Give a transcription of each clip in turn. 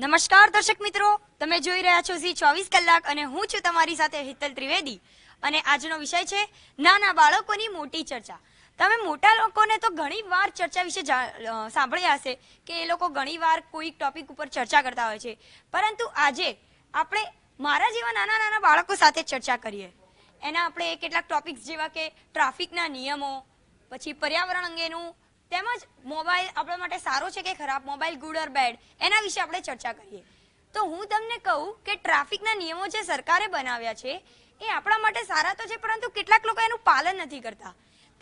નમસ્કાર દર્શક મિત્રો તમે જોઈ રહ્યા છો ઝી ચોવીસ કલાક અને હું છું તમારી સાથે હિતલ ત્રિવેદી અને આજનો વિષય છે નાના બાળકોની મોટી ચર્ચા તમે મોટા લોકોને તો ઘણી વાર ચર્ચા વિશે સાંભળ્યા હશે કે એ લોકો ઘણી વાર કોઈક ટોપિક ઉપર ચર્ચા કરતા હોય છે પરંતુ આજે આપણે મારા જેવા નાના નાના બાળકો સાથે ચર્ચા કરીએ એના આપણે કેટલાક ટોપિક્સ જેવા કે ટ્રાફિકના નિયમો પછી પર્યાવરણ અંગેનું તેમજ મોબાઈલ આપણા માટે સારો છે કે ખરાબ મોબાઈલ ગુડ ઓર બેડ એના વિશે આપણે ચર્ચા કરીએ તો હું તમને કહું કે ટ્રાફિકના નિયમો જે સરકારે બનાવ્યા છે એ આપણા માટે સારા તો છે પરંતુ કેટલાક લોકો એનું પાલન નથી કરતા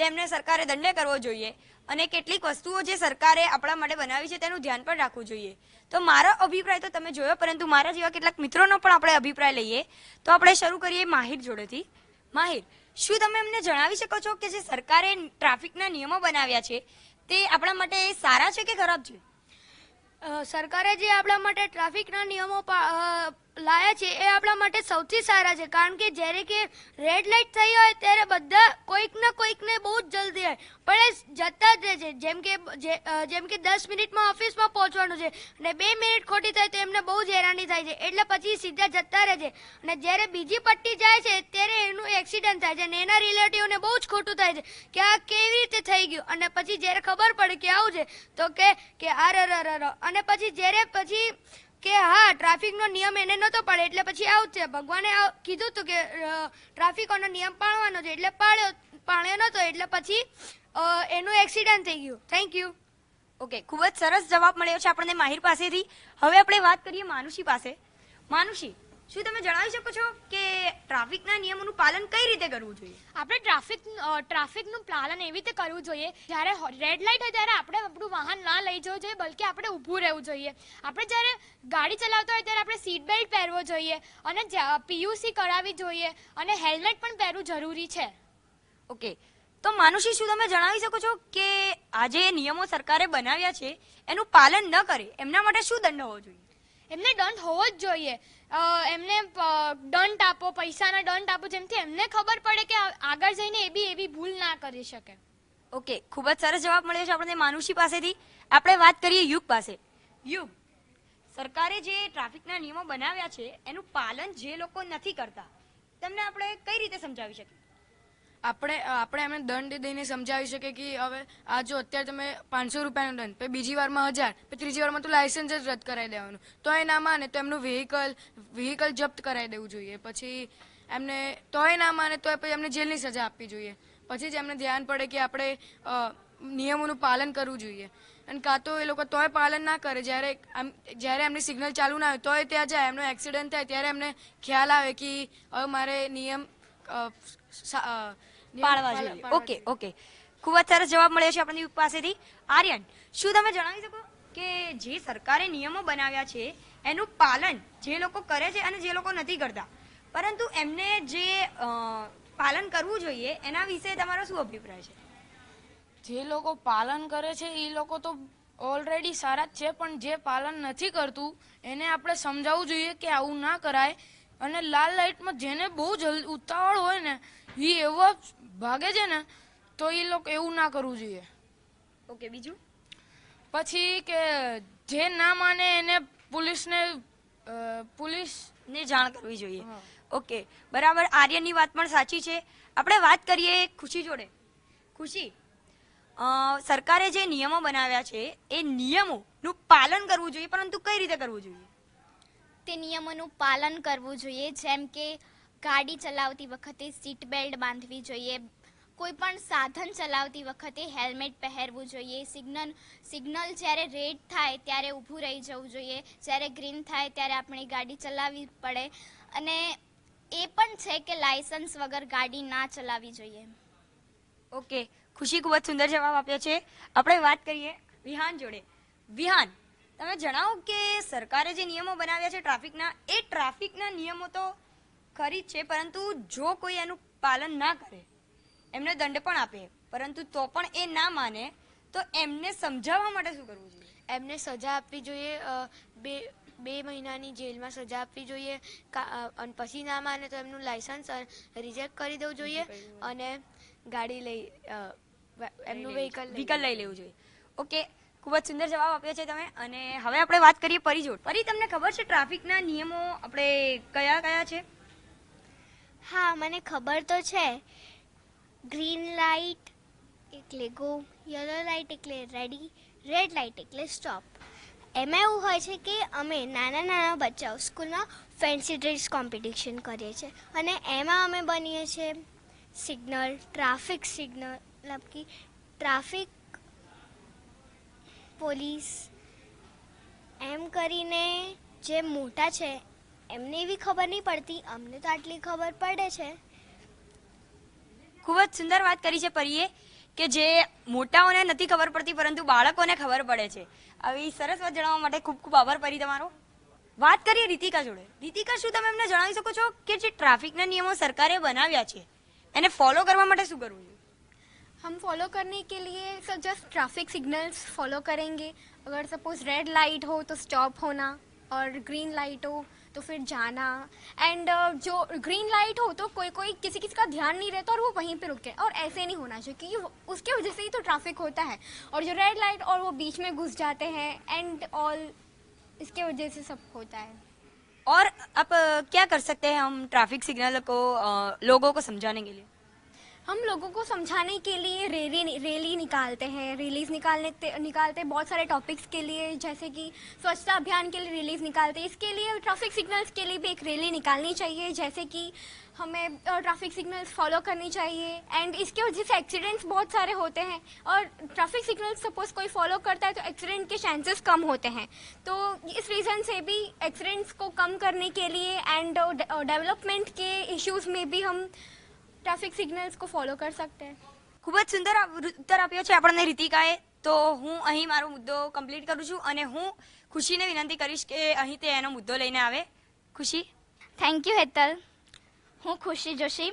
તેમને સરકારે દંડ કરવો જોઈએ અને કેટલીક વસ્તુઓ જે સરકારે આપણા માટે બનાવી છે તેનું ધ્યાન પણ રાખવું જોઈએ તો મારો અભિપ્રાય તો તમે જોયો પરંતુ મારા જેવા કેટલાક મિત્રોનો પણ આપણે અભિપ્રાય લઈએ તો આપણે શરૂ કરીએ માહિર જોડેથી માહિર શું તમે અમને જણાવી શકો છો કે જે સરકારે ટ્રાફિકના નિયમો બનાવ્યા છે તે આપણા માટે સારા છે કે ખરાબ છે સરકારે જે આપણા માટે ટ્રાફિકના નિયમો લાયા છે એ આપણા માટે સૌથી સારા છે કારણ કે જ્યારે કે રેડ લાઇટ થઈ હોય ત્યારે બધા કોઈક ને કોઈકને બહુ જ જલ્દી હોય પણ એ જતા જ રહે છે જેમ કે જેમ કે દસ મિનિટમાં ઓફિસમાં પહોંચવાનું છે અને બે મિનિટ ખોટી થાય તો એમને બહુ જ હેરાની થાય છે એટલે પછી સીધા જતા રહે છે અને જ્યારે બીજી પટ્ટી જાય છે ત્યારે એનું એક્સિડન્ટ થાય છે અને એના રિલેટિવને બહુ જ ખોટું થાય છે કે આ કેવી રીતે થઈ ગયું અને પછી જ્યારે ખબર પડે કે આવું છે તો કે કે આ અને પછી જ્યારે પછી કે હા ટ્રાફિકનો નિયમ એને નહોતો પાડે એટલે પછી આવું છે ભગવાને કીધું હતું કે ટ્રાફિકોનો નિયમ પાળવાનો છે એટલે પાળ્યો પાળ્યો નહોતો એટલે પછી એનું એક્સિડન્ટ થઈ ગયું થેન્ક યુ ઓકે ખૂબ જ સરસ જવાબ મળ્યો છે આપણને માહિર પાસેથી હવે આપણે વાત કરીએ માનુષી પાસે માનુષી શું તમે જણાવી શકો છો કે ટ્રાફિકના નિયમોનું પાલન કઈ રીતે કરવું જોઈએ આપણે ટ્રાફિક ટ્રાફિકનું પાલન એવી રીતે કરવું જોઈએ જ્યારે રેડ લાઇટ હોય ત્યારે આપણે આપણું વાહન ના લઈ જવું જોઈએ બલકે આપણે ઊભું રહેવું જોઈએ આપણે જ્યારે ગાડી ચલાવતા હોય ત્યારે આપણે સીટ બેલ્ટ પહેરવો જોઈએ અને પીયુસી કરાવવી જોઈએ અને હેલ્મેટ પણ પહેરવું જરૂરી છે ઓકે તો માનુષી શું તમે જણાવી શકો છો કે આજે જે નિયમો સરકારે બનાવ્યા છે એનું પાલન ન કરે એમના માટે શું દંડ હોવો જોઈએ એમને દંડ હોવો જ જોઈએ એમને ડંટ આપો પૈસાના દંડ આપો જેમથી એમને ખબર પડે કે આગળ જઈને એ બી એવી ભૂલ ના કરી શકે ઓકે ખૂબ જ સરસ જવાબ મળ્યો છે આપણને માનુષી પાસેથી આપણે વાત કરીએ યુગ પાસે યુગ સરકારે જે ટ્રાફિકના નિયમો બનાવ્યા છે એનું પાલન જે લોકો નથી કરતા તેમને આપણે કઈ રીતે સમજાવી શકીએ આપણે આપણે એમને દંડ દઈને સમજાવી શકીએ કે હવે આ જો અત્યારે તમે પાંચસો રૂપિયાનો દંડ પછી બીજી વારમાં હજાર પછી ત્રીજી વારમાં તો લાયસન્સ જ રદ કરાવી દેવાનું તો એ ના માને તો એમનું વ્હીકલ વ્હીકલ જપ્ત કરાવી દેવું જોઈએ પછી એમને તોય ના માને તો પછી એમને જેલની સજા આપવી જોઈએ પછી જ એમને ધ્યાન પડે કે આપણે નિયમોનું પાલન કરવું જોઈએ અને કાં તો એ લોકો તોય પાલન ના કરે જ્યારે આમ જ્યારે એમની સિગ્નલ ચાલુ ના હોય તોય ત્યાં જાય એમનો એક્સિડન્ટ થાય ત્યારે એમને ખ્યાલ આવે કે હવે મારે નિયમ પાળવા જોઈએ ઓકે ઓકે ખૂબ જ સરસ જવાબ મળ્યો છે આપણને પાસેથી આર્યન શું તમે જણાવી શકો કે જે સરકારે નિયમો બનાવ્યા છે એનું પાલન જે લોકો કરે છે અને જે લોકો નથી કરતા પરંતુ એમને જે પાલન કરવું જોઈએ એના વિશે તમારો શું અભિપ્રાય છે જે લોકો પાલન કરે છે એ લોકો તો ઓલરેડી સારા જ છે પણ જે પાલન નથી કરતું એને આપણે સમજાવવું જોઈએ કે આવું ના કરાય અને લાલ લાઇટમાં જેને બહુ જલ્દી ઉતાવળ હોય ને એ એવો ભાગે છે ને તો એ લોકો એવું ના કરવું જોઈએ ઓકે બીજું પછી કે જે ના માને એને પોલીસને પોલીસને જાણ કરવી જોઈએ ઓકે બરાબર આર્યનની વાત પણ સાચી છે આપણે વાત કરીએ ખુશી જોડે ખુશી સરકારે જે નિયમો બનાવ્યા છે એ નિયમોનું પાલન કરવું જોઈએ પરંતુ કઈ રીતે કરવું જોઈએ તે નિયમોનું પાલન કરવું જોઈએ જેમ કે ગાડી ચલાવતી વખતે સીટ બેલ્ટ બાંધવી જોઈએ કોઈ પણ સાધન ચલાવતી વખતે હેલ્મેટ પહેરવું જોઈએ સિગ્નલ સિગ્નલ જ્યારે રેડ થાય ત્યારે ઊભું રહી જવું જોઈએ જ્યારે ગ્રીન થાય ત્યારે આપણે ગાડી ચલાવવી પડે અને એ પણ છે કે લાયસન્સ વગર ગાડી ના ચલાવવી જોઈએ ઓકે ખુશી ખૂબ જ સુંદર જવાબ આપ્યો છે આપણે વાત કરીએ વિહાન જોડે વિહાન તમે જણાવો કે સરકારે જે નિયમો બનાવ્યા છે ટ્રાફિકના એ ટ્રાફિકના નિયમો તો ખરી છે પરંતુ જો કોઈ એનું પાલન ના કરે એમને દંડ પણ આપે પરંતુ તો પણ એ ના માને તો એમને સમજાવવા માટે શું કરવું જોઈએ એમને સજા આપવી જોઈએ બે બે મહિનાની જેલમાં સજા આપવી જોઈએ અને પછી ના માને તો એમનું લાયસન્સ રિજેક્ટ કરી દેવું જોઈએ અને ગાડી લઈ એમનું વ્હીકલ વ્હીકલ લઈ લેવું જોઈએ ઓકે ખૂબ જ સુંદર જવાબ આપ્યો છે તમે અને હવે આપણે વાત કરીએ પરિજોડ પરી તમને ખબર છે ટ્રાફિકના નિયમો આપણે કયા કયા છે હા મને ખબર તો છે ગ્રીન લાઇટ એટલે ગો યલો લાઇટ એટલે રેડી રેડ લાઇટ એટલે સ્ટોપ એમાં એવું હોય છે કે અમે નાના નાના બચ્ચાઓ સ્કૂલમાં ફેન્સી ડ્રેસ કોમ્પિટિશન કરીએ છીએ અને એમાં અમે બનીએ છીએ સિગ્નલ ટ્રાફિક સિગ્નલ મતલબ કે ટ્રાફિક પોલીસ એમ કરીને જે મોટા છે એમને એવી ખબર નહીં પડતી અમને તો આટલી ખબર પડે છે ખૂબ જ સુંદર વાત કરી છે પરીએ કે જે મોટાઓને નથી ખબર પડતી પરંતુ બાળકોને ખબર પડે છે આવી સરસ વાત જણાવવા માટે ખૂબ ખૂબ આભાર પરી તમારો વાત કરીએ રીતિકા જોડે રીતિકા શું તમે એમને જણાવી શકો છો કે જે ટ્રાફિકના નિયમો સરકારે બનાવ્યા છે એને ફોલો કરવા માટે શું કરવું હમ ફોલો करने કે લીએ sir traffic signals follow follow અગર સપોઝ રેડ લાઇટ હો તો સ્ટોપ હોના ઓર ગ્રીન ग्रीन लाइट तो फिर जाना एंड uh, जो ग्रीन लाइट हो तो कोई कोई किसी किसी का ध्यान नहीं रहता और वो वहीं पे रुक गए और ऐसे नहीं होना चाहिए क्योंकि उसके वजह से ही तो ट्रैफिक होता है और जो रेड लाइट और वो बीच में घुस जाते हैं एंड ऑल इसके वजह से सब होता है और अब uh, क्या कर सकते हैं हम ट्रैफिक सिग्नल को uh, लोगों को समझाने के लिए हम लोगों को समझाने के लिए रैली रैली निकालते हैं रिलीज निकालने निकालते बहुत सारे टॉपिक्स के लिए जैसे कि स्वच्छता अभियान के लिए रिलीज निकालते इसके लिए ट्रैफिक सिग्नल्स के लिए भी एक रैली निकालनी चाहिए जैसे कि हमें ट्रैफिक सिग्नल्स फॉलो करनी चाहिए एंड इसके वजह से एक्सीडेंट्स बहुत सारे होते हैं और ट्रैफिक सिग्नल्स सपोज कोई फॉलो करता है तो एक्सीडेंट के चांसेस कम होते हैं तो इस रीज़न से भी एक्सीडेंट्स को कम करने के लिए एंड डेवलपमेंट के इश्यूज़ में भी हम ટ્રાફિક સિગ્નલ્સ કો ફોલો કરી સકતે ખૂબ જ સુંદર ઉત્તર આપ્યો છે આપણને રીતિકાએ તો હું અહીં મારો મુદ્દો કમ્પ્લીટ કરું છું અને હું ખુશીને વિનંતી કરીશ કે અહીં તે એનો મુદ્દો લઈને આવે ખુશી થેન્ક યુ હેતલ હું ખુશી જોશી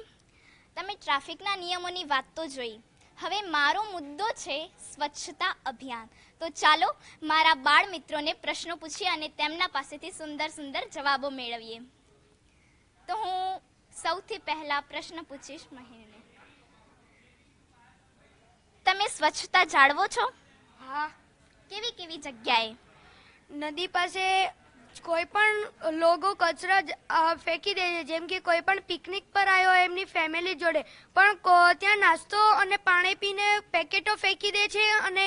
તમે ટ્રાફિકના નિયમોની વાત તો જોઈ હવે મારો મુદ્દો છે સ્વચ્છતા અભિયાન તો ચાલો મારા બાળ મિત્રોને પ્રશ્નો પૂછીએ અને તેમના પાસેથી સુંદર સુંદર જવાબો મેળવીએ તો હું સૌથી પહેલા પ્રશ્ન પૂછીશ મહિને તમે સ્વચ્છતા જાળવો છો હા કેવી કેવી જગ્યાએ નદી પાસે કોઈ પણ લોકો કચરો ફેંકી દે છે જેમ કે કોઈ પણ પિકનિક પર આવ્યો હોય એમની ફેમિલી જોડે પણ ત્યાં નાસ્તો અને પાણી પીને પેકેટો ફેંકી દે છે અને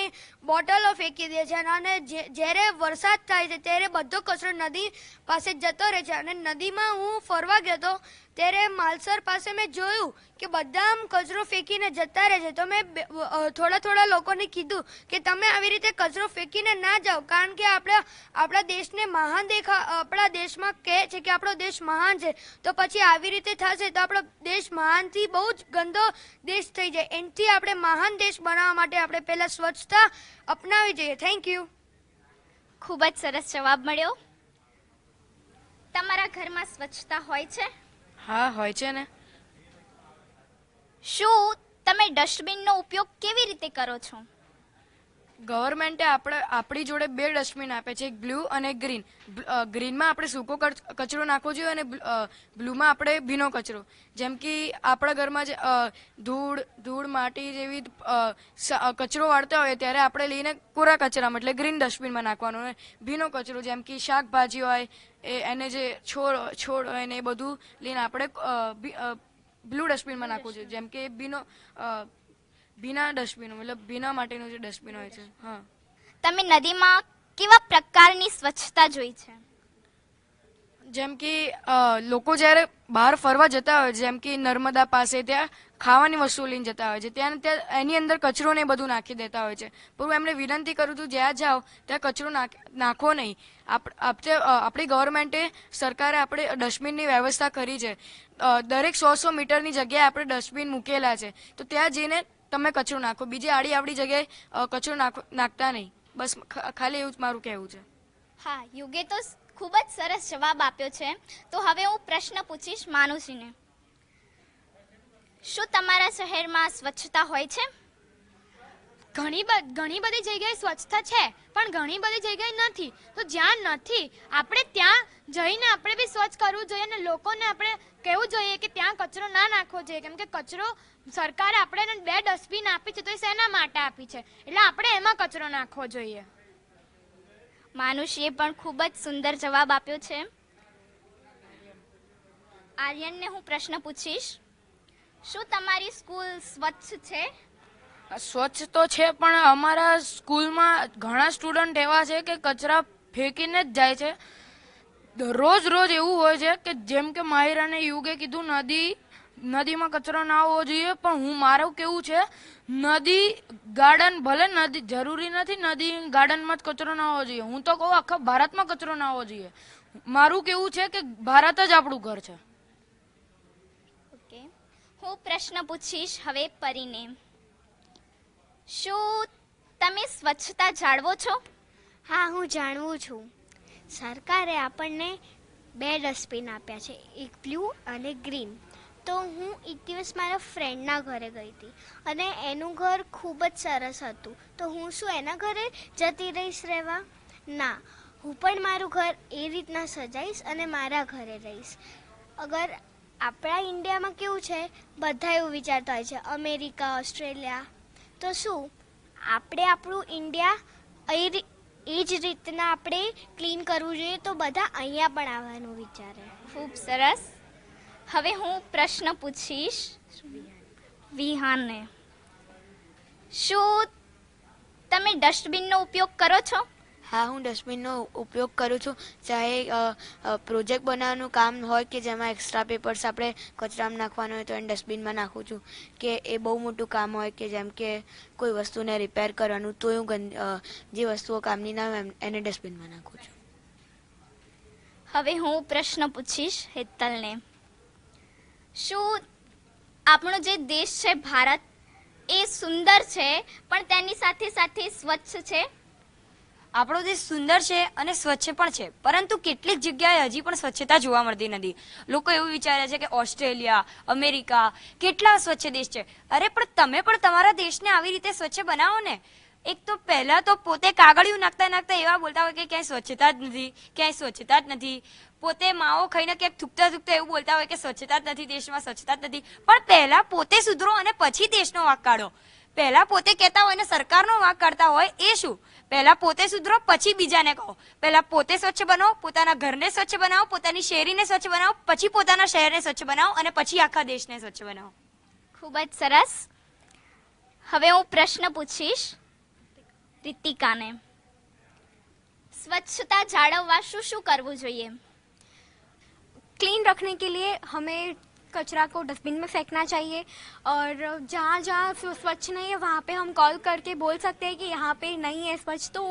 બોટલો ફેંકી દે છે અને જ્યારે વરસાદ થાય છે ત્યારે બધો કચરો નદી પાસે જતો રહે છે અને નદીમાં હું ફરવા ગયો હતો ત્યારે માલસર પાસે મેં જોયું કે બધા આમ કચરો ફેંકીને જતા રહે છે તો મેં થોડા થોડા લોકોને કીધું કે તમે આવી રીતે કચરો ફેંકીને ના જાઓ કારણ કે આપણા આપણા દેશને મહાન દેખા આપણા દેશમાં કહે છે કે આપણો દેશ મહાન છે તો પછી આવી રીતે થશે તો આપણો દેશ મહાનથી બહુ જ ગંદો દેશ થઈ જાય એનાથી આપણે મહાન દેશ બનાવવા માટે આપણે પહેલાં સ્વચ્છતા અપનાવી જોઈએ થેન્ક યુ ખૂબ જ સરસ જવાબ મળ્યો તમારા ઘરમાં સ્વચ્છતા હોય છે હા હોય છે ને શું તમે ડસ્ટબિનનો ઉપયોગ કેવી રીતે કરો છો ગવર્મેન્ટે આપણે આપણી જોડે બે ડસ્ટબિન આપે છે એક બ્લુ અને ગ્રીન ગ્રીનમાં આપણે સૂકો કચરો નાખવો જોઈએ અને બ્લુમાં આપણે ભીનો કચરો જેમ કે આપણા ઘરમાં જે ધૂળ ધૂળ માટી જેવી કચરો વાળતા હોય ત્યારે આપણે લઈને કોરા કચરામાં એટલે ગ્રીન ડસ્ટબિનમાં નાખવાનો અને ભીનો કચરો જેમ કે શાકભાજી હોય એ એને જે છોડ છોડ હોય ને એ બધું લઈને આપણે બ્લુ ડસ્ટબિનમાં નાખવું જોઈએ જેમ કે ભીનો ભીના ડસ્ટબિનો મતલબ ભીના માટેનું જે ડસ્ટબિન હોય છે હા તમે નદીમાં કેવા પ્રકારની સ્વચ્છતા જોઈ છે જેમ કે લોકો જ્યારે બહાર ફરવા જતા હોય જેમ કે નર્મદા પાસે ત્યાં ખાવાની વસ્તુ લઈને જતા હોય છે ત્યાં ત્યાં એની અંદર કચરો ને બધું નાખી દેતા હોય છે પણ હું એમને વિનંતી કરું છું જ્યાં જાઓ ત્યાં કચરો નાખો નહીં આપણે આપણી ગવર્મેન્ટે સરકારે આપણે ડસ્ટબિનની વ્યવસ્થા કરી છે દરેક સો સો મીટરની જગ્યાએ આપણે ડસ્ટબિન મૂકેલા છે તો ત્યાં જઈને તમે કચરું નાખો બીજી આડી આવડી જગ્યાએ કચરું નાખો નાખતા નહીં બસ ખાલી એવું જ મારું કહેવું છે હા યુગે તો ખૂબ જ સરસ જવાબ આપ્યો છે તો હવે હું પ્રશ્ન પૂછીશ માનુષીને શું તમારા શહેરમાં સ્વચ્છતા હોય છે ઘણી ઘણી બધી જગ્યાએ સ્વચ્છતા છે પણ ઘણી બધી જગ્યાએ નથી તો જ્યાં નથી આપણે ત્યાં જઈને આપણે બી સ્વચ્છ કરવું જોઈએ અને લોકોને આપણે કહેવું જોઈએ કે ત્યાં કચરો ના નાખવો જોઈએ કેમ કે કચરો સરકારે આપણે બે ડસ્ટબિન આપી છે તો એ શેના માટે આપી છે એટલે આપણે એમાં કચરો નાખવો જોઈએ માનુષીએ પણ ખૂબ જ સુંદર જવાબ આપ્યો છે આર્યનને હું પ્રશ્ન પૂછીશ શું તમારી સ્કૂલ સ્વચ્છ છે સ્વચ્છ તો છે પણ અમારા સ્કૂલમાં ઘણા સ્ટુડન્ટ એવા છે કે કચરા ફેંકીને જ જાય છે રોજ રોજ એવું હોય છે કે જેમ કે માહિર અને યુગે કીધું નદી નદીમાં કચરો ના હોવો જોઈએ પણ હું મારું કેવું છે નદી ગાર્ડન ભલે નદી જરૂરી નથી નદી ગાર્ડનમાં જ કચરો ના હોવો જોઈએ હું તો કહું આખા ભારતમાં કચરો ના હોવો જોઈએ મારું કેવું છે કે ભારત જ આપણું ઘર છે હું પ્રશ્ન પૂછીશ હવે પરિને શું તમે સ્વચ્છતા જાળવો છો હા હું જાણવું છું સરકારે આપણને બે ડસ્ટબિન આપ્યા છે એક બ્લુ અને ગ્રીન તો હું એક દિવસ મારા ફ્રેન્ડના ઘરે ગઈ હતી અને એનું ઘર ખૂબ જ સરસ હતું તો હું શું એના ઘરે જતી રહીશ રહેવા ના હું પણ મારું ઘર એ રીતના સજાવીશ અને મારા ઘરે રહીશ અગર આપણા ઇન્ડિયામાં કેવું છે બધા એવું વિચારતા હોય છે અમેરિકા ઓસ્ટ્રેલિયા તો શું આપણે આપણું ઇન્ડિયા એ જ રીતના આપણે ક્લીન કરવું જોઈએ તો બધા અહીંયા પણ આવવાનું વિચારે ખૂબ સરસ હવે હું પ્રશ્ન પૂછીશ વિહાનને શું તમે ડસ્ટબિનનો ઉપયોગ કરો છો હા હું ડસ્ટબિનનો ઉપયોગ કરું છું ચાહે પ્રોજેક્ટ બનાવવાનું કામ હોય કે જેમાં એક્સ્ટ્રા પેપર્સ આપણે કચરામાં નાખવાનું હોય તો એને ડસ્ટબિનમાં નાખું છું કે એ બહુ મોટું કામ હોય કે જેમ કે કોઈ વસ્તુને રિપેર કરવાનું તો હું જે વસ્તુઓ કામની ના હોય એને ડસ્ટબિનમાં નાખું છું હવે હું પ્રશ્ન પૂછીશ હેતલને શું આપણો જે દેશ છે ભારત એ સુંદર છે પણ તેની સાથે સાથે સ્વચ્છ છે આપણો દેશ સુંદર છે અને સ્વચ્છ પણ છે પરંતુ કેટલીક જગ્યાએ હજી પણ સ્વચ્છતા જોવા મળતી નથી લોકો એવું વિચારે છે કે ઓસ્ટ્રેલિયા અમેરિકા કેટલા સ્વચ્છ દેશ છે અરે પણ તમે પણ તમારા દેશને આવી રીતે સ્વચ્છ બનાવો ને એક તો પહેલાં તો પોતે કાગળિયું નાખતા નાખતા એવા બોલતા હોય કે ક્યાંય સ્વચ્છતા જ નથી ક્યાંય સ્વચ્છતા જ નથી પોતે માઓ ખાઈને ક્યાંક થૂકતા થૂકતા એવું બોલતા હોય કે સ્વચ્છતા જ નથી દેશમાં સ્વચ્છતા જ નથી પણ પહેલાં પોતે સુધરો અને પછી દેશનો વાક કાઢો પહેલા પોતે કહેતા હોય ને સરકારનો વાંક કરતા હોય એ શું પહેલા પોતે સુધરો પછી બીજાને કહો પહેલા પોતે સ્વચ્છ બનો પોતાના ઘરને સ્વચ્છ બનાવો પોતાની શેરીને સ્વચ્છ બનાવો પછી પોતાના શહેરને સ્વચ્છ બનાવો અને પછી આખા દેશને સ્વચ્છ બનાવો ખૂબ જ સરસ હવે હું પ્રશ્ન પૂછીશ રિતિકાને સ્વચ્છતા જાળવવા શું શું કરવું જોઈએ ક્લીન રખને કે લીએ હમે कचरा को डस्टबिन में फेंकना चाहिए और जहाँ जहाँ स्वच्छ नहीं है वहाँ पे हम कॉल करके बोल सकते हैं कि यहाँ पे नहीं है स्वच्छ तो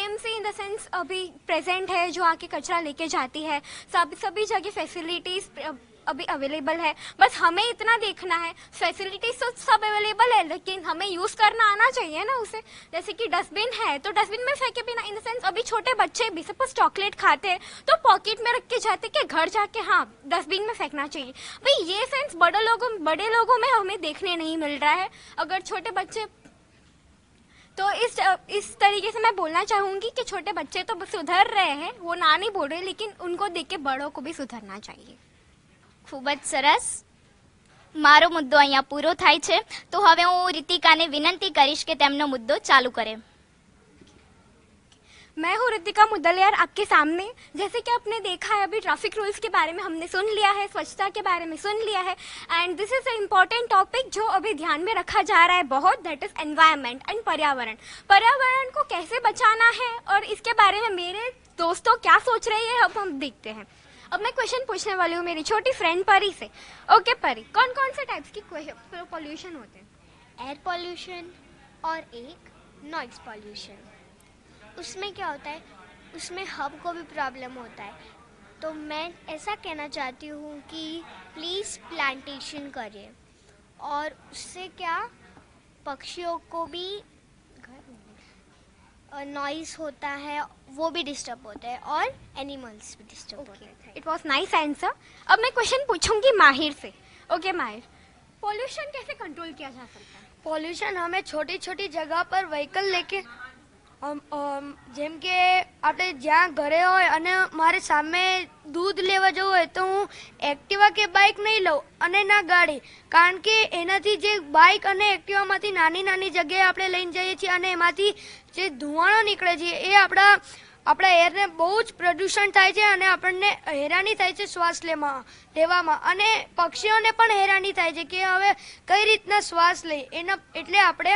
एम्स इन द सेंस अभी प्रेजेंट है जो आके कचरा लेके जाती है सब सभी जगह फैसिलिटीज़ अभी अवेलेबल है बस हमें इतना देखना है फैसिलिटीज तो सब अवेलेबल है लेकिन हमें यूज करना आना चाहिए ना उसे जैसे कि डस्टबिन है तो डस्टबिन में फेंके बिना इन द सेंस अभी छोटे बच्चे भी सपोज चॉकलेट खाते हैं तो पॉकेट में रख के जाते कि घर जाके हाँ डस्टबिन में फेंकना चाहिए भाई ये सेंस बड़े लोगों बड़े लोगों में हमें देखने नहीं मिल रहा है अगर छोटे बच्चे तो इस इस तरीके से मैं बोलना चाहूंगी कि छोटे बच्चे तो सुधर रहे हैं वो ना नहीं बोल रहे लेकिन उनको देख के बड़ों को भी सुधरना चाहिए खूबत સરસ મારો મુદ્દો અહીંયા પૂરો થઈ છે તો હવે હું રિતિકાને વિનંતી કરીશ કે તેમનો મુદ્દો ચાલુ કરે મે હું રિતિકા મુદલયર આપકે સામે જેસે કે આપણે દેખા આ અભી ટ્રાફિક રૂલ્સ કે બારે મેં હમણે સુન લિયા હે સ્વચ્છતા કે બારે મેં સુન લિયા હે and this is a important topic જો અભી ધ્યાન મેં રખા જા રહા હે બહોત ધેટ ઇઝ એનવાયરમેન્ટ એન્ડ પર્યાવરણ પર્યાવરણ કો કેસે બચാനാ હે ઓર ઇસકે બારે મેં મેરે દોસ્તો ક્યા સોચ રહે હે હબ હમ દેખતે હે अब मैं क्वेश्चन पूछने वाली हूँ मेरी छोटी फ्रेंड परी से ओके परी कौन कौन से टाइप्स की पॉल्यूशन होते हैं एयर पॉल्यूशन और एक नॉइज़ पॉल्यूशन उसमें क्या होता है उसमें हब को भी प्रॉब्लम होता है तो मैं ऐसा कहना चाहती हूँ कि प्लीज़ प्लांटेशन करिए और उससे क्या पक्षियों को भी नॉइज़ होता है वो भी डिस्टर्ब होता है और एनिमल्स भी डिस्टर्ब okay. होते हैं इट वॉज नाइस आंसर अब मैं क्वेश्चन पूछूंगी माहिर से ओके okay, माहिर पॉल्यूशन कैसे कंट्रोल किया जा सकता है પોલ્યુશન અમે છોટી છોટી જગા પર વ્હીકલ લેકે જેમ કે આપણે જ્યાં ઘરે હોય અને મારે સામે દૂધ લેવા જવું હોય તો હું એક્ટિવા કે બાઇક નહીં લઉં અને ના ગાડી કારણ કે એનાથી જે બાઈક અને એક્ટિવામાંથી નાની નાની જગ્યાએ આપણે લઈને જઈએ છીએ અને એમાંથી જે ધુવાણો નીકળે છે એ આપણા આપણા એરને બહુ જ પ્રદૂષણ થાય છે અને આપણને હેરાની થાય છે શ્વાસ લેવામાં લેવામાં અને પક્ષીઓને પણ હેરાની થાય છે કે હવે કઈ રીતના શ્વાસ લઈ એના એટલે આપણે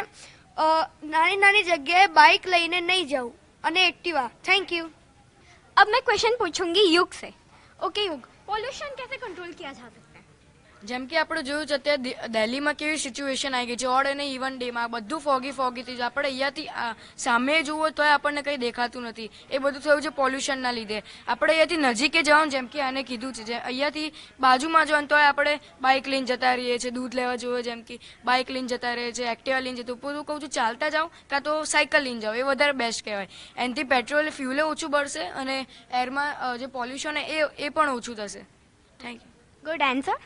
નાની નાની જગ્યાએ બાઇક લઈને નહીં જવું અને એક્ટિવા થેન્ક યુ अब મેં ક્વેશ્ચન પૂછુંગી યુગ से ઓકે યુગ પોલ્યુશન कैसे કંટ્રોલ किया जाता જેમ કે આપણે જોયું છે અત્યારે દિલ્હીમાં કેવી સિચ્યુએશન આવી ગઈ છે ઓડ અને ઇવન ડેમાં બધું ફોગી ફોગી થઈ થયું આપણે અહીંયાથી સામે જુઓ તોય આપણને કંઈ દેખાતું નથી એ બધું થયું છે પોલ્યુશનના લીધે આપણે અહીંયાથી નજીકે જવાનું જેમ કે આને કીધું છે જે અહીંયાથી બાજુમાં જવાનું તોય આપણે બાઇક લઈને જતા રહીએ છીએ દૂધ લેવા જોઈએ જેમ કે બાઇક લઈને જતા રહીએ છીએ એક્ટિવા લઈને જતું હું કહું છું ચાલતા જાઓ કાં તો સાયકલ લઈને જાઓ એ વધારે બેસ્ટ કહેવાય એનાથી પેટ્રોલ ફ્યુલે ઓછું બળશે અને એરમાં જે પોલ્યુશન એ એ પણ ઓછું થશે થેન્ક યુ ગુડ આન્સર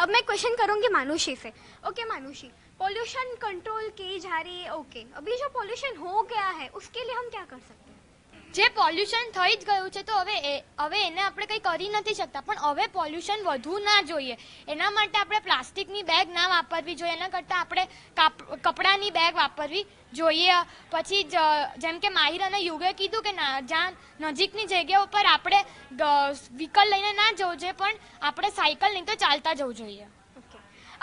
अब मैं क्वेश्चन करूँगी मानुषी से ओके मानुषी पॉल्यूशन कंट्रोल की जा रही है ओके अभी जो पॉल्यूशन हो गया है उसके लिए हम क्या कर सकते हैं જે પોલ્યુશન થઈ જ ગયું છે તો હવે એ હવે એને આપણે કંઈ કરી નથી શકતા પણ હવે પોલ્યુશન વધુ ના જોઈએ એના માટે આપણે પ્લાસ્ટિકની બેગ ના વાપરવી જોઈએ એના કરતાં આપણે કપડાની બેગ વાપરવી જોઈએ પછી જેમ કે માહિર અને યુગે કીધું કે જ્યાં નજીકની જગ્યા ઉપર આપણે વ્હીકલ લઈને ના જવું જોઈએ પણ આપણે સાયકલ નહીં તો ચાલતા જવું જોઈએ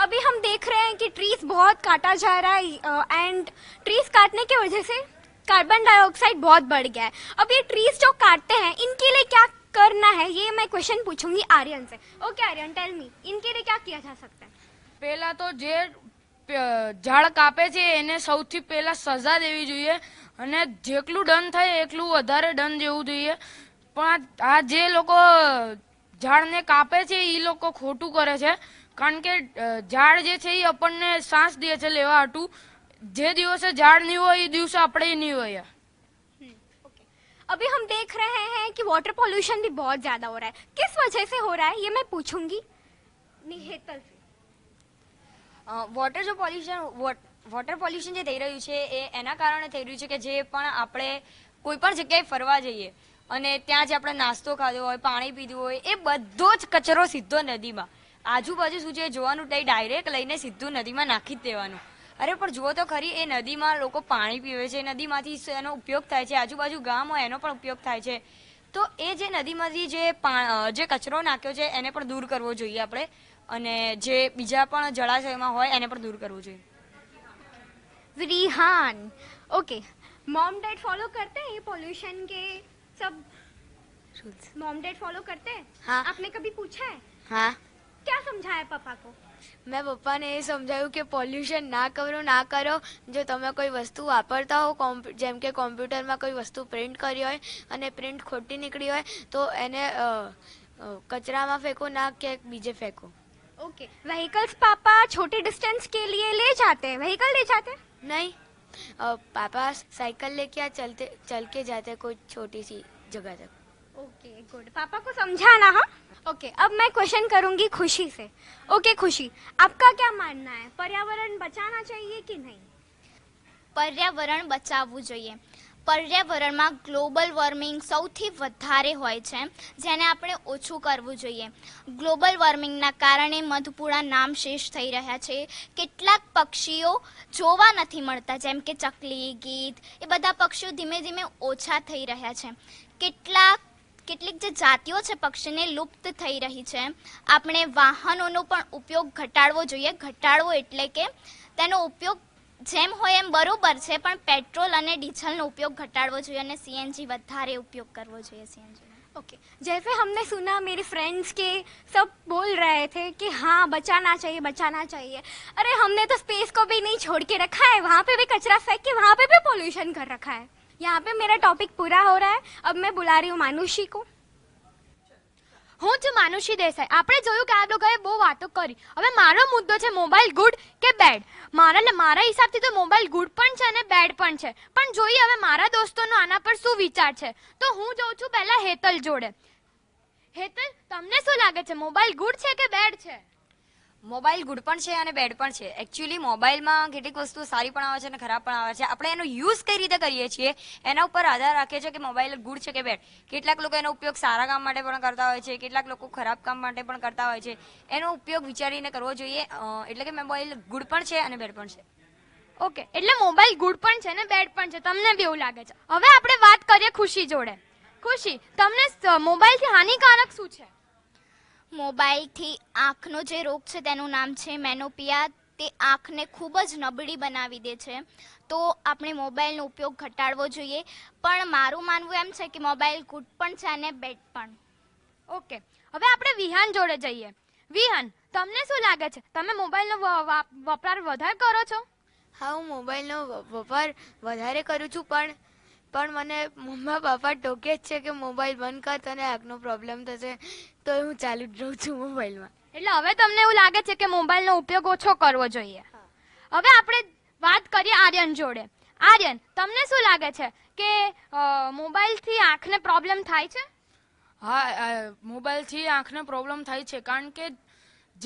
अभी हम देख रहे हैं કે ट्रीज बहुत काटा जा रहा है एंड ट्रीज काटने की वजह से कार्बन डाइऑक्साइड बहुत बढ़ गया है अब ये ट्रीज जो काटते हैं इनके लिए क्या करना है ये मैं क्वेश्चन पूछूंगी आर्यन से ओके आर्यन टेल मी इनके लिए क्या किया जा सकता है પહેલા તો જે ઝાડ કાપે છે એને સૌથી પહેલા સજા દેવી જોઈએ અને જેટલું ડન થાય એટલું વધારે ડન દેવું જોઈએ પણ આ જે લોકો ઝાડને કાપે છે એ લોકો ખોટું કરે છે કારણ કે ઝાડ જે છે એ આપણને શ્વાસ દે છે લેવા હતું જે દિવસે ઝાડ નહીં હોય એ दिवस આપણે નહીં હોય અભી હમ દેખ રહે हैं कि वाटर पोल्यूशन भी बहुत ज्यादा हो रहा है किस वजह से हो रहा है ये मैं पूछूंगी નિહેતલ વોટર જો પોલ્યુશન વોટર પોલ્યુશન જે થઈ રહ્યું છે એ એના કારણે થઈ રહ્યું છે કે જે પણ આપણે કોઈ પણ જગ્યાએ ફરવા જઈએ અને ત્યાં જે આપણે નાસ્તો ખાધો હોય પાણી પીધું હોય એ બધો જ કચરો સીધો નદીમાં આજુબાજુ શું છે જોવાનું ડાયરેક્ટ લઈને સીધું નદીમાં નાખી જ દેવાનું અરે પણ જુઓ તો ખરી એ નદીમાં લોકો પાણી પીવે છે નદીમાંથી એનો ઉપયોગ થાય છે આજુબાજુ ગામ હોય એનો પણ ઉપયોગ થાય છે તો એ જે નદીમાંથી જે જે કચરો નાખ્યો છે એને પણ દૂર કરવો જોઈએ આપણે અને જે બીજા પણ જળાશયમાં હોય એને પણ દૂર કરવું જોઈએ Rihan okay mom dad follow કરતે એ પોલ્યુશન કે के મોમ मॉम ફોલો કરતે હા આપને કભી आपने હા पूछा है પપ્પા કો મેં પપ્પાને એ સમજાયું કે પોલ્યુશન ના કરો ના કરો જો તમે કોઈ વસ્તુ વાપરતા હો જેમ કે કોમ્પ્યુટરમાં કોઈ વસ્તુ પ્રિન્ટ કરી હોય અને પ્રિન્ટ ખોટી નીકળી હોય તો એને કચરામાં फेंको ના કે બીજે फेंको ओके व्हीकल्स पापा छोटे डिस्टेंस के लिए ले जाते हैं व्हीकल ले जाते हैं नहीं पापा साइकिल लेके या चलते चल के जाते कोई छोटी सी जगह तक ओके गुड पापा को समझाना हाँ ओके okay, अब मैं क्वेश्चन करूंगी खुशी से ओके okay, खुशी आपका क्या मानना है पर्यावरण बचाना चाहिए कि नहीं પર્યાવરણ બચાવવું જોઈએ પર્યાવરણમાં ગ્લોબલ વોર્મિંગ સૌથી વધારે હોય છે જેને આપણે ઓછું કરવું જોઈએ ગ્લોબલ વોર્મિંગના કારણે મધપુરા શેષ થઈ રહ્યા છે કેટલાક પક્ષીઓ જોવા નથી મળતા જેમ કે ચકલી ગીધ એ બધા પક્ષીઓ ધીમે ધીમે ઓછા થઈ રહ્યા છે કેટલાક કેટલીક જે જાતિઓ છે પક્ષીને લુપ્ત થઈ રહી છે આપણે વાહનોનો પણ ઉપયોગ ઘટાડવો જોઈએ ઘટાડવો એટલે કે તેનો ઉપયોગ જેમ હોય એમ બરાબર છે પણ પેટ્રોલ અને ડીઝલનો ઉપયોગ ઘટાડવો જોઈએ અને સીએનજી વધારે ઉપયોગ કરવો જોઈએ સીએનજી ओके जैसे हमने सुना मेरे फ्रेंड्स के सब बोल रहे थे कि हाँ बचाना चाहिए बचाना चाहिए अरे हमने तो स्पेस को भी नहीं छोड़ के रखा है वहाँ પે भी કચરા फेंक के वहाँ पे भी पोल्यूशन कर रखा है यहाँ पे મેરા टॉपिक પૂરા हो रहा है अब मैं बुला रही हूँ मानुषी को હું છું માનુષી દેસાઈ આપણે જોયું કે આ લોકોએ બહુ વાતો કરી હવે મારો મુદ્દો છે મોબાઈલ ગુડ કે બેડ મારા મારા હિસાબથી તો મોબાઈલ ગુડ પણ છે અને બેડ પણ છે પણ જોઈએ હવે મારા દોસ્તોનો આના પર શું વિચાર છે તો હું જોઉં છું પહેલા હેતલ જોડે હેતલ તમને શું લાગે છે મોબાઈલ ગુડ છે કે બેડ છે મોબાઈલ ગુડ પણ છે અને બેડ પણ છે એકચ્યુઅલી મોબાઈલમાં કેટલીક વસ્તુઓ સારી પણ આવે છે અને ખરાબ પણ આવે છે આપણે એનો યુઝ કઈ રીતે કરીએ છીએ એના ઉપર આધાર રાખે છે કે મોબાઈલ ગુડ છે કે બેડ કેટલાક લોકો એનો ઉપયોગ સારા કામ માટે પણ કરતા હોય છે કેટલાક લોકો ખરાબ કામ માટે પણ કરતા હોય છે એનો ઉપયોગ વિચારીને કરવો જોઈએ એટલે કે મોબાઈલ ગુડ પણ છે અને બેડ પણ છે ઓકે એટલે મોબાઈલ ગુડ પણ છે ને બેડ પણ છે તમને બી એવું લાગે છે હવે આપણે વાત કરીએ ખુશી જોડે ખુશી તમને મોબાઈલથી હાનિકારક શું છે મોબાઈલથી આંખનો જે રોગ છે તેનું નામ છે મેનોપિયા તે આંખને ખૂબ જ નબળી બનાવી દે છે તો આપણે મોબાઈલનો ઉપયોગ ઘટાડવો જોઈએ પણ મારું માનવું એમ છે કે મોબાઈલ ગુડ પણ છે અને બેડ પણ ઓકે હવે આપણે વિહાન જોડે જઈએ વિહાન તમને શું લાગે છે તમે મોબાઈલનો વપરાર વધારે કરો છો હા હું મોબાઈલનો વપરાર વધારે કરું છું પણ પણ મને મમ્મી પપ્પા ટોકે છે કે મોબાઈલ બંધ કર તને આંખનો પ્રોબ્લેમ થશે તો હું ચાલુ જ રહું છું મોબાઈલમાં એટલે હવે તમને એવું લાગે છે કે મોબાઈલનો ઉપયોગ ઓછો કરવો જોઈએ હવે આપણે વાત કરીએ આર્યન જોડે આર્યન તમને શું લાગે છે કે મોબાઈલથી આંખને પ્રોબ્લેમ થાય છે હા મોબાઈલથી આંખને પ્રોબ્લેમ થાય છે કારણ કે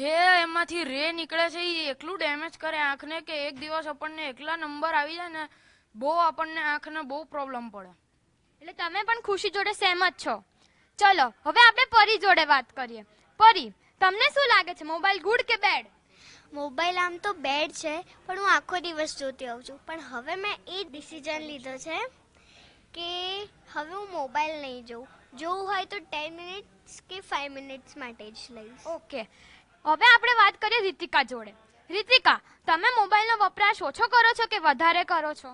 જે એમાંથી રે નીકળે છે એ એટલું ડેમેજ કરે આંખને કે એક દિવસ આપણને એકલા નંબર આવી જાય ને બહુ આપણને આંખને બહુ પ્રોબ્લેમ પડે એટલે તમે પણ ખુશી જોડે સહેમત છો ચલો હવે આપણે પરી જોડે વાત કરીએ પરી તમને શું લાગે છે મોબાઈલ ગુડ કે બેડ મોબાઈલ આમ તો બેડ છે પણ હું આખો દિવસ જોતી આવું છું પણ હવે મેં એ ડિસિઝન લીધો છે કે હવે હું મોબાઈલ નહીં જોઉં જોવું હોય તો ટેન મિનિટ્સ કે ફાઇવ મિનિટ્સ માટે જ લઈશ ઓકે હવે આપણે વાત કરીએ રીતિકા જોડે રીતિકા તમે મોબાઈલનો વપરાશ ઓછો કરો છો કે વધારે કરો છો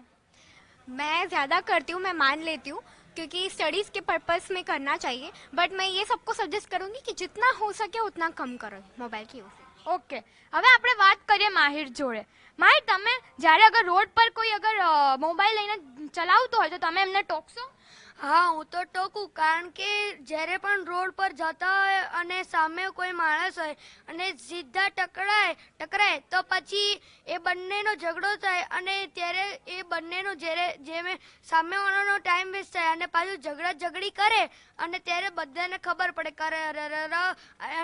मैं ज़्यादा करती हूँ मैं मान लेती हूँ क्योंकि स्टडीज़ के पर्पस में करना चाहिए बट मैं ये सबको સજેસ્ટ કरूંगी કે જિતના હો સકે ઉતના કમ કરો મોબાઈલથી યુઝ ઓકે હવે આપણે વાત કરીએ માહિર જોડે માહિર તમે જ્યારે અગર રોડ પર કોઈ અગર મોબાઈલ લઈને ચલાવતો હોય તો તમે એમને ટોકશો હા હું તો ટોકું કારણ કે જ્યારે પણ રોડ પર જતા હોય અને સામે કોઈ માણસ હોય અને સીધા ટકરાય ટકરાય તો પછી એ બંનેનો ઝઘડો થાય અને ત્યારે બંનેનો જ્યારે જે મેં સામેવાળાનો ટાઈમ વેસ્ટ થાય અને પાછું ઝઘડા ઝઘડી કરે અને ત્યારે બધાને ખબર પડે કરે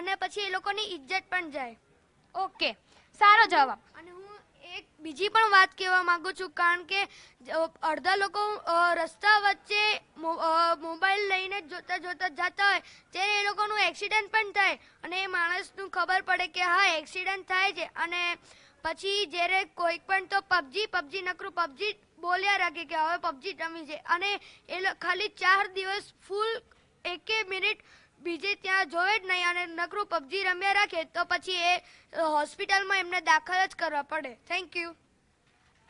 અને પછી એ લોકોની ઇજ્જત પણ જાય ઓકે સારો જવાબ અને હું એક બીજી પણ વાત કહેવા માંગુ છું કારણ કે અડધા લોકો રસ્તા વચ્ચે મોબાઈલ લઈને જોતા જોતા જતા હોય ત્યારે એ લોકોનું એક્સિડન્ટ પણ થાય અને એ માણસનું ખબર પડે કે હા એક્સિડન્ટ થાય છે અને પછી જ્યારે કોઈ પણ તો પબજી પબજી નકરું પબજી બોલ્યા રાખે કે હવે પબજી રમી છે અને એ ખાલી ચાર દિવસ ફૂલ એકે મિનિટ બીજે ત્યાં જોવે જ નહીં અને નકરું પબજી રમ્યા રાખે તો પછી એ હોસ્પિટલમાં એમને દાખલ જ કરવા પડે થેન્ક યુ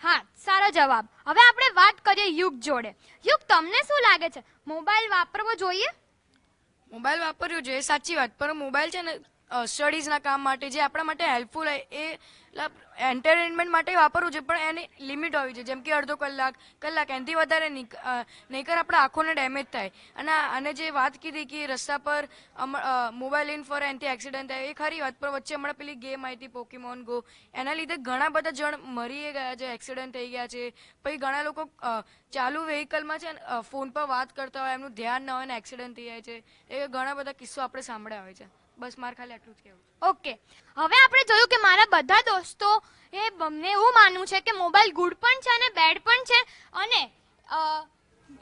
હા સારો જવાબ હવે આપણે વાત કરીએ યુગ જોડે યુગ તમને શું લાગે છે મોબાઈલ વાપરવો જોઈએ મોબાઈલ વાપરવો જોઈએ સાચી વાત પણ મોબાઈલ છે ને સ્ટડીઝના કામ માટે જે આપણા માટે હેલ્પફુલ એ એન્ટરટેનમેન્ટ માટે વાપરવું છે પણ એની લિમિટ હોવી જોઈએ જેમ કે અડધો કલાક કલાક એનાથી વધારે નહીંકર આપણા આંખોને ડેમેજ થાય અને અને જે વાત કીધી કે રસ્તા પર મોબાઈલ ઇન ફરે એનાથી એક્સિડન્ટ થાય એ ખરી વાત પર વચ્ચે હમણાં પેલી ગેમ આવી હતી પોકીમોન ગો એના લીધે ઘણા બધા જણ મરી ગયા છે એક્સિડન્ટ થઈ ગયા છે પછી ઘણા લોકો ચાલુ વેહિકલમાં છે ફોન પર વાત કરતા હોય એમનું ધ્યાન ન હોય ને એક્સિડન્ટ થઈ જાય છે એ ઘણા બધા કિસ્સો આપણે સાંભળ્યા હોય છે બસ માર ખાલી આટલું જ કહેવું ઓકે હવે આપણે જોયું કે મારા બધા દોસ્તો એ મને એવું માનવું છે કે મોબાઈલ ગુડ પણ છે અને બેડ પણ છે અને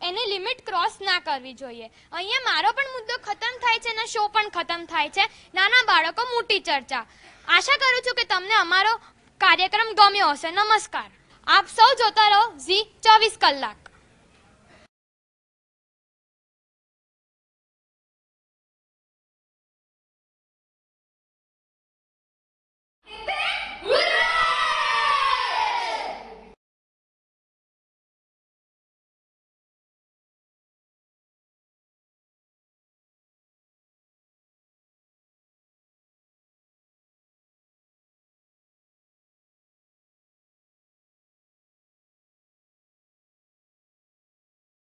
એની લિમિટ ક્રોસ ના કરવી જોઈએ અહીંયા મારો પણ મુદ્દો ખતમ થાય છે અને શો પણ ખતમ થાય છે નાના બાળકો મોટી ચર્ચા આશા કરું છું કે તમને અમારો કાર્યક્રમ ગમ્યો હશે નમસ્કાર આપ સૌ જોતા રહો ઝી ચોવીસ કલાક